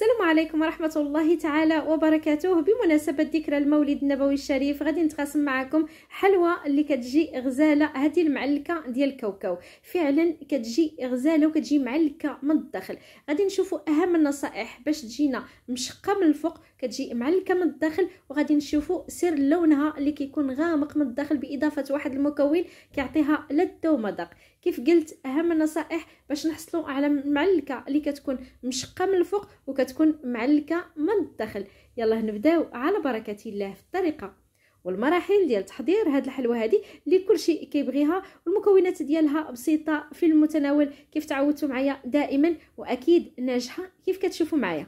السلام عليكم ورحمة الله تعالى وبركاته بمناسبة ذكرى المولد النبوي الشريف غادي نتقاسم معكم حلوى اللي كتجي غزالة هذه المعلكة ديال الكوكو فعلا كتجي غزالة وكتجي معلكة من الداخل غادي نشوفوا أهم النصائح باش تجينا مشقة من الفوق كتجي معلكة من الداخل وغادي نشوفوا سر لونها اللي كيكون غامق من الداخل بإضافة واحد المكون كيعطيها لذة ومذاق كيف قلت اهم النصائح باش نحصلوا على معلكه اللي كتكون مشقه من الفوق وكتكون معلكه من الداخل يلا نبداو على بركه الله في الطريقه والمراحل ديال تحضير هاد الحلوه هادي اللي كلشي كيبغيها والمكونات ديالها بسيطه في المتناول كيف تعودتوا معايا دائما واكيد ناجحه كيف كتشوفوا معايا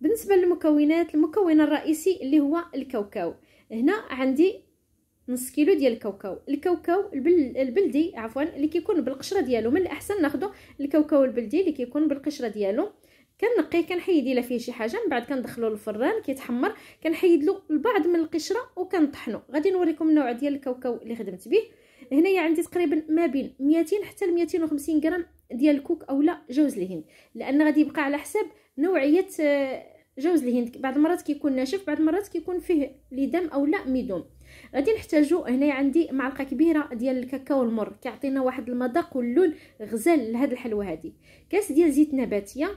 بالنسبه للمكونات المكون الرئيسي اللي هو الكاوكاو هنا عندي نص كيلو ديال الكاوكاو الكاوكاو البلدي عفوا اللي كيكون بالقشره ديالو من الاحسن ناخذ الكاوكاو البلدي اللي كيكون بالقشره ديالو كنقيه كنحيد الا فيه شي حاجه من بعد كندخلو للفران كيتحمر كنحيد له البعض من القشره وكنطحنو غادي نوريكم النوع ديال الكاوكاو اللي خدمت به هنايا عندي تقريبا ما بين 200 حتى ل 250 غرام ديال الكوك اولا جوز الهند لان غادي يبقى على حساب نوعيه آه، جوز الهند بعض المرات كيكون ناشف بعض المرات كيكون فيه لدم اولا ميدوم غادي نحتاجو هنا عندي معلقه كبيره ديال الكاكاو المر كيعطينا واحد المذاق واللون غزال لهاد الحلوه هادي كاس ديال زيت نباتيه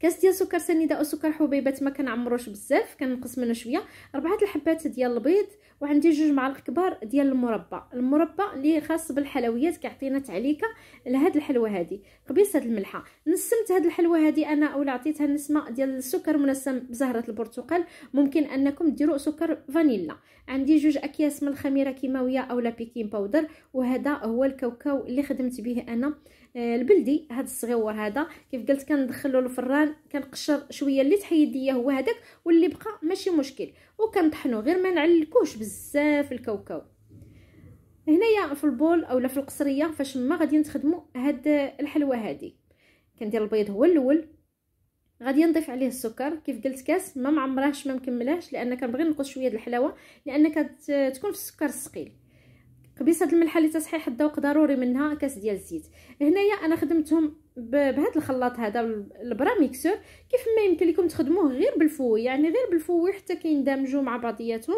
كاس ديال سكر سنيده او سكر حبيبات ما كنعمروش بزاف كنقص منه شويه ربعه الحبات ديال البيض وعندي جوج معالق كبار ديال المربى المربى اللي خاص بالحلويات كيعطينا تعليكه لهاد الحلوه هادي قبيس هاد الملحه نسمت هاد الحلوه هادي انا اولا عطيتها النسمه ديال السكر منسم بزهره البرتقال ممكن انكم ديروا سكر فانيلا عندي جوج اكياس من الخميره كيماويه اولا بيكين باودر وهذا هو الكاوكاو اللي خدمت به انا آه، البلدي هذا الصغيور هذا كيف قلت كندخلو الفران كنقشر شويه اللي تحيد ليا هو هذاك واللي بقى ماشي مشكل وكنطحنو غير ما نعلكوش بزاف الكاوكاو هنايا في البول اولا في القصريه فاش ما غادي نخدمو هاد الحلوه هادي كندير البيض هو الاول غادي نضيف عليه السكر كيف قلت كاس ما معمراهش ما مكملهش لان كنبغي نقص شويه د الحلاوه لان كتكون في السكر الثقيل كبيسه الملحه لتصحيح الذوق ضروري منها كاس ديال الزيت هنايا انا خدمتهم بهذا الخلاط هذا البرا ميكسور كيف ما يمكن لكم تخدموه غير بالفوي يعني غير بالفوي حتى كيندمجوا مع بعضياتهم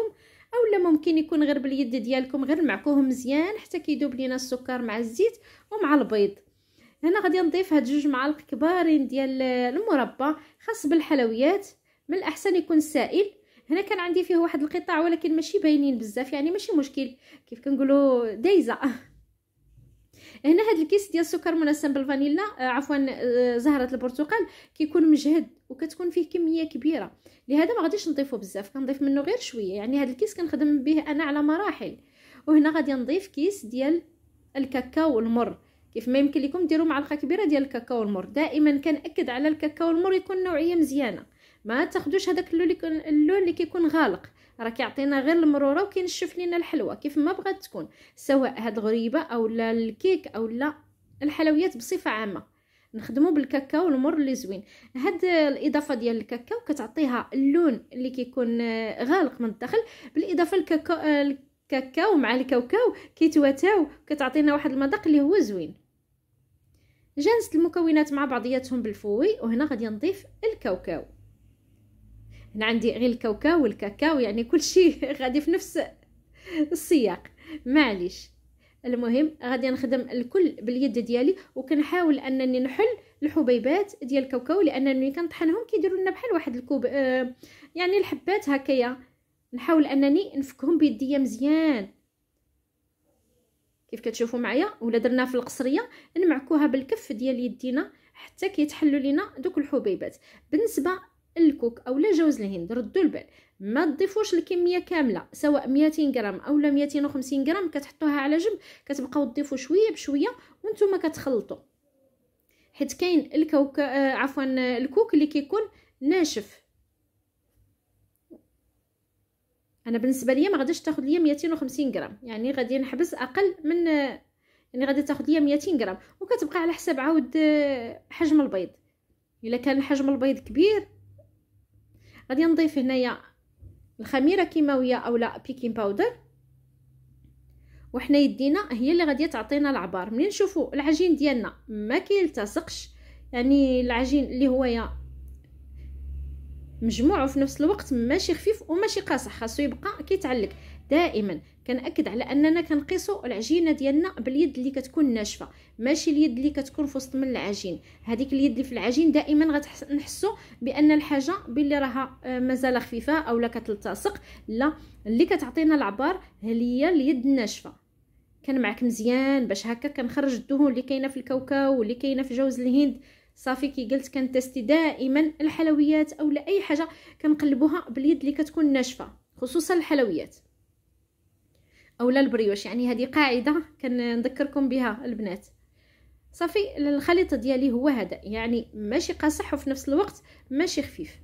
اولا ممكن يكون غير باليد ديالكم غير معكوه مزيان حتى كيدوب لينا السكر مع الزيت ومع البيض هنا غادي نضيف هاد جوج معالق كبارين ديال المربى خاص بالحلويات من الاحسن يكون سائل هنا كان عندي فيه واحد القطاع ولكن ماشي باينين بزاف يعني ماشي مشكل كيف كنقولوا دايزه هنا هاد الكيس ديال السكر منسم بالفانيلا آه، عفوا آه، زهره البرتقال كيكون مجهد وكتكون فيه كميه كبيره لهذا ما غاديش نضيفه بزاف كنضيف منه غير شويه يعني هاد الكيس كنخدم به انا على مراحل وهنا غادي نضيف كيس ديال الكاكاو المر كيف ما يمكن لكم ديروا معلقه كبيره ديال الكاكاو المر دائما كنأكد على الكاكاو المر يكون نوعيه مزيانه ما تاخذوش هذاك اللون اللي اللون اللي كيكون غالق راه كيعطينا غير المروره وكينشف لينا الحلوه كيف ما بغات تكون سواء هاد الغريبه او لا الكيك او لا الحلويات بصفه عامه نخدمو بالكاكاو المر اللي زوين هاد الاضافه ديال الكاكاو كتعطيها اللون اللي كيكون غالق من الداخل بالاضافه الكاكاو الكاكاو مع الكاوكاو كيتواتاو كتعطينا واحد المذاق اللي هو زوين جنس المكونات مع بعضياتهم بالفوي وهنا غادي نضيف الكاوكاو هنا عندي غير الكاوكاو والكاكاو يعني كل شيء غادي في نفس السياق معليش المهم غادي نخدم الكل باليد ديالي وكنحاول انني نحل الحبيبات ديال الكاوكاو لان ملي كنطحنهم كيديروا لنا بحال واحد الكوب آه يعني الحبات هكايا نحاول انني نفكهم بيديا مزيان كيف كتشوفوا معايا ولا درنا في القصريه نمعكوها بالكف ديال يدينا حتى كيتحلوا لينا دوك الحبيبات بالنسبه الكوك او لا جوز الهند ردوا البال ما تضيفوش الكميه كامله سواء 200 غرام او لا 250 غرام كتحطوها على جنب كتبقاو تضيفوا شويه بشويه وانتم كتخلطوا حيت كاين الكوك آه عفوا الكوك اللي كيكون ناشف انا بالنسبه ليا ما غاديش تاخذ ليا 250 غرام يعني غادي نحبس اقل من يعني غادي تاخذ ليا 200 غرام وكتبقى على حساب عاود آه، حجم البيض الا كان حجم البيض كبير غادي نضيف هنايا الخميره كيماويه اولا بيكين باودر وحنا يدينا هي اللي غادي تعطينا العبار ملي نشوفوا العجين ديالنا ما كيلتصقش يعني العجين اللي هو يا مجموع وفي نفس الوقت ماشي خفيف وماشي قاصح خاصو يبقى كيتعلق دائما كنأكد على اننا كنقيسوا العجينه ديالنا باليد اللي كتكون ناشفه ماشي اليد اللي كتكون في وسط من العجين هذيك اليد اللي في العجين دائما غنحسوا بان الحاجه باللي راها آه، مازال خفيفه او لا كتلتصق لا اللي كتعطينا العبار هي اليد الناشفه كان معك مزيان باش هكا كنخرج الدهون اللي كاينه في الكاوكاو واللي كاينه في جوز الهند صافي كي قلت كنتستي دائما الحلويات او لا اي حاجه كنقلبوها باليد اللي كتكون ناشفه خصوصا الحلويات اولا البريوش يعني هذه قاعده كنذكركم بها البنات صافي الخليط ديالي هو هذا يعني ماشي قاصح وفي نفس الوقت ماشي خفيف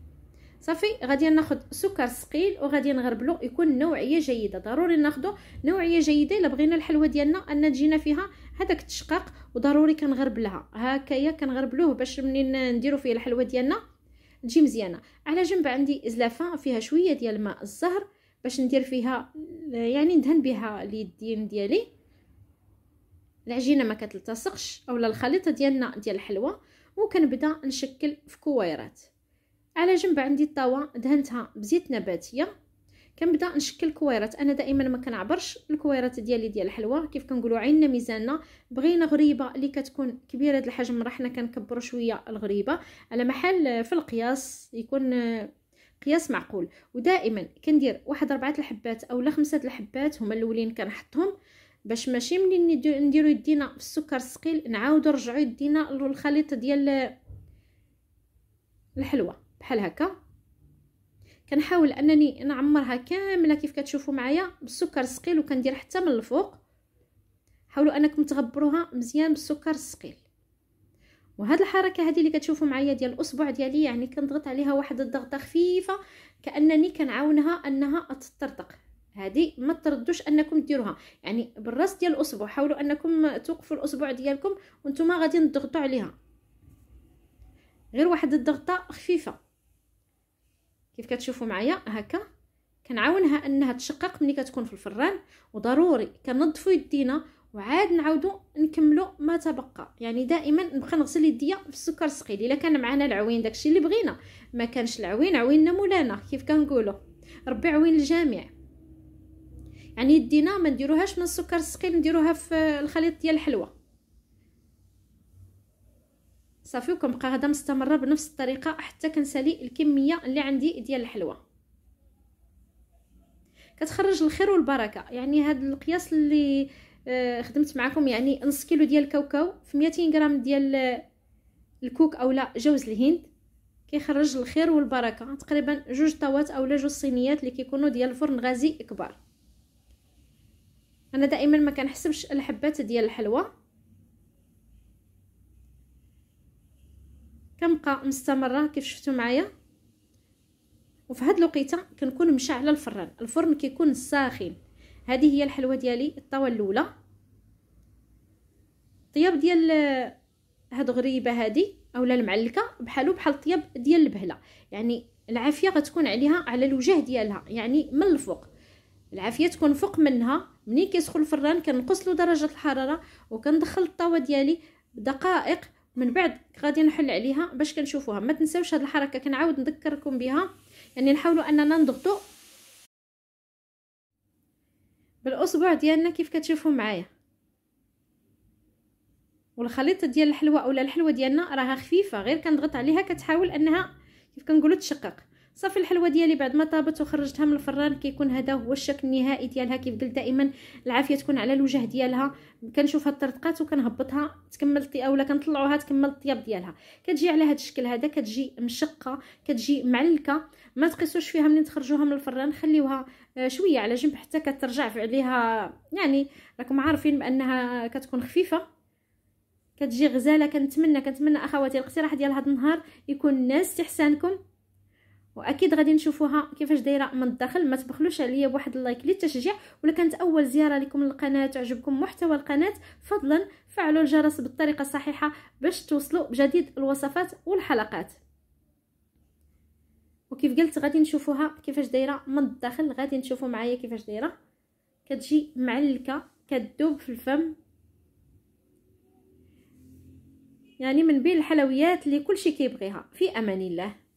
صافي غادي ناخذ سكر ثقيل وغادي نغربلو يكون نوعيه جيده ضروري ناخذو نوعيه جيده الا بغينا الحلوه ديالنا ان تجينا فيها هذاك التشقاق وضروري كنغربلها هكايا كنغربلوه باش منين نديرو فيه الحلوه ديالنا تجي مزيانه على جنب عندي زلافه فيها شويه ديال ماء الزهر باش ندير فيها يعني ندهن بها اليدين ديالي العجينه ما كتلتصقش اولا الخليطه ديالنا ديال الحلوه وكنبدا نشكل في كويرات على جنب عندي الطاوه دهنتها بزيت نباتيه كنبدا نشكل كويرات انا دائما ما كنعبرش الكويرات ديالي ديال الحلوه كيف كنقولوا عيننا ميزاننا بغينا غريبه اللي كتكون كبيره الحجم راه حنا كنكبروا شويه الغريبه على محل في القياس يكون قياس معقول ودائما كندير واحد ربعه الحبات اولا خمسه الحبات هما الاولين كنحطهم باش ماشي ملي نديرو يدينا في السكر الثقيل نعاودو نرجعو يدينا للخليط ديال الحلوه بحال هكا كنحاول انني نعمرها كامله كيف كتشوفوا معايا بالسكر الثقيل وكندير حتى من الفوق حاولوا انكم تغبروها مزيان بالسكر الثقيل وهاد الحركه هذه اللي كتشوفوا معايا ديال الاصبع ديالي يعني كنضغط عليها واحد الضغطه خفيفه كانني كنعاونها انها تطرطق هذه ما تردوش انكم ديروها يعني بالراس ديال الاصبع حاولوا انكم توقفوا الاصبع ديالكم وانتم غادي تضغطوا عليها غير واحد الضغطه خفيفه كيف كتشوفوا معايا هكا كنعاونها انها تشقق ملي كتكون في الفران وضروري كنظفوا يدينا وعاد نعاودو نكملو ما تبقى يعني دائما نبقى نغسل يديا في السكر الثقيل الا كان معنا العوين داكشي اللي بغينا ما كانش العوين عويننا مولانا كيف كنقولو ربي عوين الجميع يعني يدينا ما نديروهاش من السكر الثقيل نديروها في الخليط ديال الحلوى صافي وكنبقى غدا مستمره بنفس الطريقه حتى كنسالي الكميه اللي عندي ديال الحلوى كتخرج الخير والبركه يعني هذا القياس اللي آه، خدمت معكم يعني نص كيلو ديال الكاوكاو في 200 غرام ديال الكوك اولا جوز الهند كيخرج الخير والبركه تقريبا جوج طاوات اولا جوج صينيات اللي كيكونوا ديال الفرن غازي كبار انا دائما ما كنحسبش الحبات ديال الحلوى كنبقى مستمره كيف شفتوا معايا وفي هاد الوقيته كنكون مشعله الفران الفرن كيكون ساخن هذه هي الحلوه ديالي الطاوه الاولى الطياب ديال آه، هاد غريبه هادي اولا المعلكه بحالو بحال الطياب ديال البهله يعني العافيه غتكون عليها على الوجه ديالها يعني من الفوق العافيه تكون فوق منها ملي كيسخن الفران كنقص له درجه الحراره وكندخل الطاوه ديالي دقائق من بعد غادي نحل عليها باش كنشوفوها ما تنساوش هاد الحركه كنعاود نذكركم بها يعني نحاولوا اننا نضغطوا بالاصبع ديالنا كيف كتشوفوا معايا والخليط ديال الحلوه اولا الحلوه ديالنا راها خفيفه غير كنضغط عليها كتحاول انها كيف كنقولوا تشقق صافي الحلوه ديالي بعد ما طابت وخرجتها من الفران كيكون هذا هو الشكل النهائي ديالها كيف قلت دائما العافيه تكون على الوجه ديالها كنشوفها الطرطقات وكنهبطها تكمل الطي ولا كنطلعوها تكمل الطياب ديالها كتجي على هذا الشكل هذا كتجي مشقه كتجي معلكه ما تقيسوش فيها منين تخرجوها من الفران خليوها آه، شويه على جنب حتى كترجع عليها يعني راكم عارفين بانها كتكون خفيفه كتجي غزاله كنتمنى كنتمنى اخواتي الاقتراح ديال هذا النهار يكون ناس استحسانكم واكيد غادي نشوفوها كيفاش دايره من الداخل ما تبخلوش عليا بواحد اللايك للتشجيع ولا كانت اول زياره لكم للقناه عجبكم محتوى القناه فضلا فعلوا الجرس بالطريقه الصحيحه باش توصلوا بجديد الوصفات والحلقات وكيف قلت غادي نشوفوها كيفاش دايره من الداخل غادي نشوفوا معايا كيفاش دايره كتجي معلكه كتذوب في الفم يعني من بين الحلويات اللي كلشي كيبغيها في امان الله